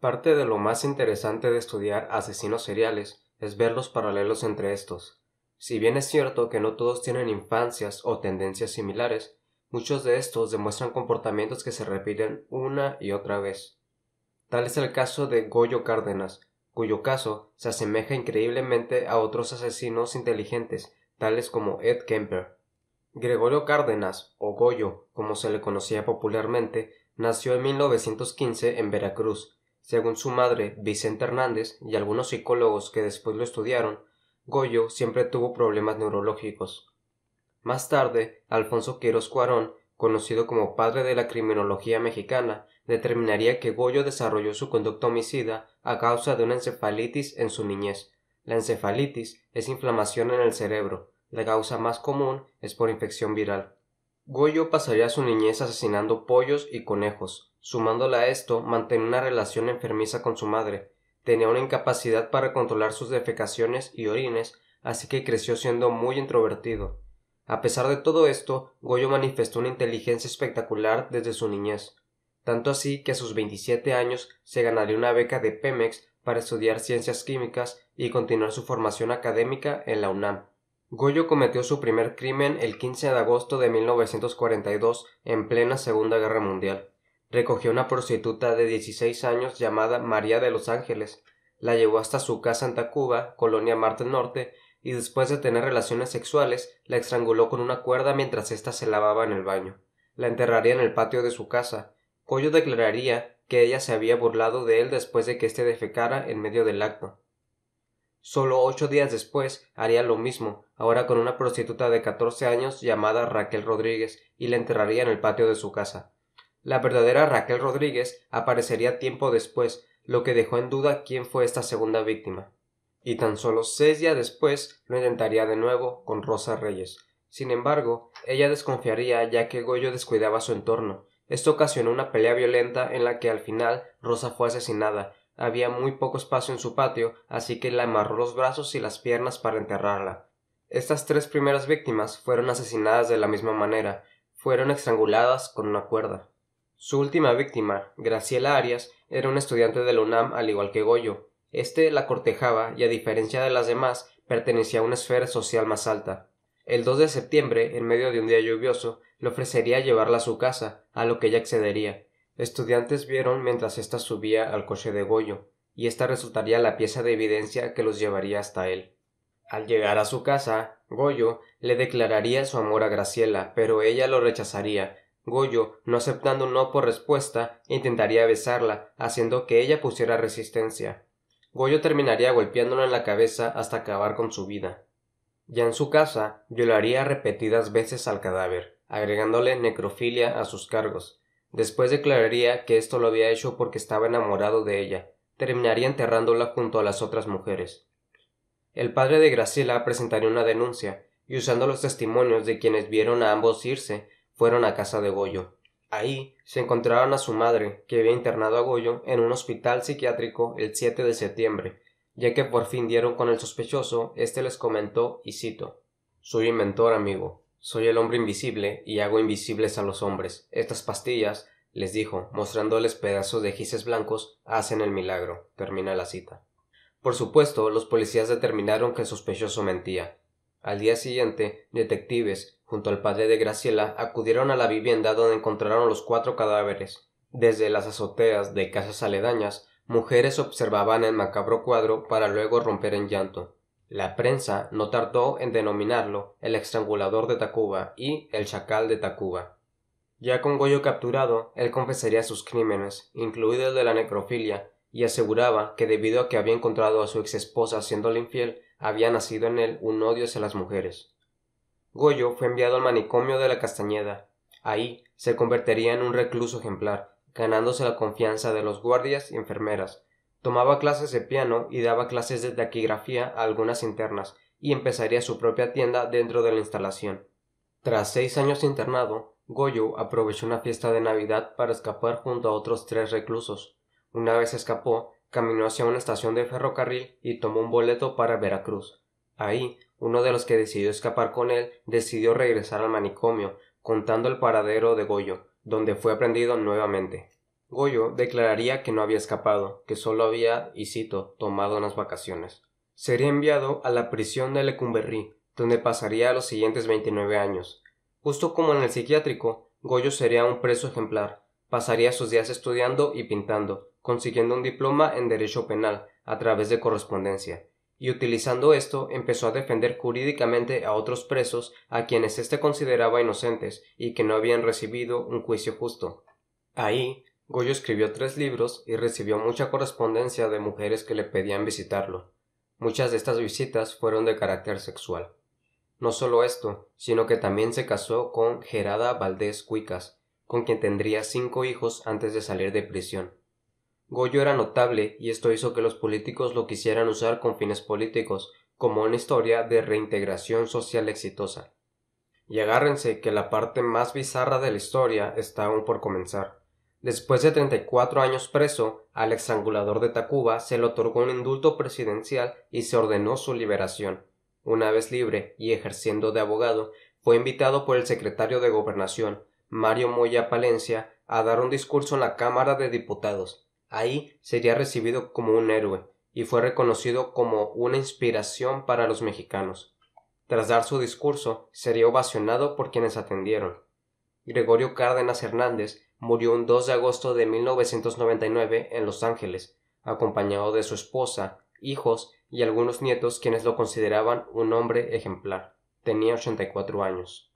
Parte de lo más interesante de estudiar asesinos seriales es ver los paralelos entre estos. Si bien es cierto que no todos tienen infancias o tendencias similares, muchos de estos demuestran comportamientos que se repiten una y otra vez. Tal es el caso de Goyo Cárdenas, cuyo caso se asemeja increíblemente a otros asesinos inteligentes, tales como Ed Kemper. Gregorio Cárdenas, o Goyo, como se le conocía popularmente, nació en 1915 en Veracruz, según su madre, Vicente Hernández, y algunos psicólogos que después lo estudiaron, Goyo siempre tuvo problemas neurológicos. Más tarde, Alfonso Quiroz Cuarón, conocido como padre de la criminología mexicana, determinaría que Goyo desarrolló su conducta homicida a causa de una encefalitis en su niñez. La encefalitis es inflamación en el cerebro. La causa más común es por infección viral. Goyo pasaría su niñez asesinando pollos y conejos, Sumándola a esto, mantenía una relación enfermiza con su madre. Tenía una incapacidad para controlar sus defecaciones y orines, así que creció siendo muy introvertido. A pesar de todo esto, Goyo manifestó una inteligencia espectacular desde su niñez, tanto así que a sus 27 años se ganaría una beca de Pemex para estudiar ciencias químicas y continuar su formación académica en la UNAM. Goyo cometió su primer crimen el 15 de agosto de 1942 en plena Segunda Guerra Mundial recogió una prostituta de 16 años llamada María de los Ángeles, la llevó hasta su casa en Tacuba, colonia Marte Norte, y después de tener relaciones sexuales, la estranguló con una cuerda mientras ésta se lavaba en el baño. La enterraría en el patio de su casa. Collo declararía que ella se había burlado de él después de que éste defecara en medio del acto. Solo ocho días después haría lo mismo, ahora con una prostituta de catorce años llamada Raquel Rodríguez, y la enterraría en el patio de su casa. La verdadera Raquel Rodríguez aparecería tiempo después, lo que dejó en duda quién fue esta segunda víctima. Y tan solo seis días después lo intentaría de nuevo con Rosa Reyes. Sin embargo, ella desconfiaría ya que Goyo descuidaba su entorno. Esto ocasionó una pelea violenta en la que al final Rosa fue asesinada. Había muy poco espacio en su patio, así que la amarró los brazos y las piernas para enterrarla. Estas tres primeras víctimas fueron asesinadas de la misma manera, fueron estranguladas con una cuerda. Su última víctima, Graciela Arias, era un estudiante de UNAM al igual que Goyo. Este la cortejaba y a diferencia de las demás pertenecía a una esfera social más alta. El 2 de septiembre, en medio de un día lluvioso, le ofrecería llevarla a su casa, a lo que ella accedería. Estudiantes vieron mientras ésta subía al coche de Goyo, y esta resultaría la pieza de evidencia que los llevaría hasta él. Al llegar a su casa, Goyo le declararía su amor a Graciela, pero ella lo rechazaría, Goyo, no aceptando no por respuesta, intentaría besarla, haciendo que ella pusiera resistencia. Goyo terminaría golpeándola en la cabeza hasta acabar con su vida. Ya en su casa, violaría repetidas veces al cadáver, agregándole necrofilia a sus cargos. Después declararía que esto lo había hecho porque estaba enamorado de ella. Terminaría enterrándola junto a las otras mujeres. El padre de Graciela presentaría una denuncia, y usando los testimonios de quienes vieron a ambos irse, fueron a casa de Goyo. Ahí se encontraron a su madre, que había internado a Goyo en un hospital psiquiátrico el 7 de septiembre. Ya que por fin dieron con el sospechoso, este les comentó, y cito: Soy inventor, amigo. Soy el hombre invisible y hago invisibles a los hombres. Estas pastillas, les dijo, mostrándoles pedazos de gises blancos, hacen el milagro. Termina la cita. Por supuesto, los policías determinaron que el sospechoso mentía. Al día siguiente, detectives, junto al padre de Graciela, acudieron a la vivienda donde encontraron los cuatro cadáveres. Desde las azoteas de casas aledañas, mujeres observaban el macabro cuadro para luego romper en llanto. La prensa no tardó en denominarlo el estrangulador de Tacuba y el chacal de Tacuba. Ya con Goyo capturado, él confesaría sus crímenes, incluido el de la necrofilia, y aseguraba que debido a que había encontrado a su exesposa siendo infiel, había nacido en él un odio hacia las mujeres. Goyo fue enviado al manicomio de la Castañeda. Ahí se convertiría en un recluso ejemplar, ganándose la confianza de los guardias y enfermeras. Tomaba clases de piano y daba clases de taquigrafía a algunas internas, y empezaría su propia tienda dentro de la instalación. Tras seis años internado, Goyo aprovechó una fiesta de Navidad para escapar junto a otros tres reclusos. Una vez escapó, caminó hacia una estación de ferrocarril y tomó un boleto para Veracruz. Ahí, uno de los que decidió escapar con él decidió regresar al manicomio, contando el paradero de Goyo, donde fue aprendido nuevamente. Goyo declararía que no había escapado, que solo había, y cito, tomado unas vacaciones. Sería enviado a la prisión de Lecumberri, donde pasaría los siguientes 29 años. Justo como en el psiquiátrico, Goyo sería un preso ejemplar. Pasaría sus días estudiando y pintando, consiguiendo un diploma en Derecho Penal a través de correspondencia y utilizando esto empezó a defender jurídicamente a otros presos a quienes éste consideraba inocentes y que no habían recibido un juicio justo. Ahí, Goyo escribió tres libros y recibió mucha correspondencia de mujeres que le pedían visitarlo. Muchas de estas visitas fueron de carácter sexual. No solo esto, sino que también se casó con Gerada Valdés Cuicas, con quien tendría cinco hijos antes de salir de prisión. Goyo era notable y esto hizo que los políticos lo quisieran usar con fines políticos, como una historia de reintegración social exitosa. Y agárrense que la parte más bizarra de la historia está aún por comenzar. Después de 34 años preso, al exangulador de Tacuba se le otorgó un indulto presidencial y se ordenó su liberación. Una vez libre y ejerciendo de abogado, fue invitado por el secretario de Gobernación, Mario Moya Palencia, a dar un discurso en la Cámara de Diputados, Ahí sería recibido como un héroe y fue reconocido como una inspiración para los mexicanos. Tras dar su discurso, sería ovacionado por quienes atendieron. Gregorio Cárdenas Hernández murió un 2 de agosto de en Los Ángeles, acompañado de su esposa, hijos y algunos nietos quienes lo consideraban un hombre ejemplar. Tenía 84 años.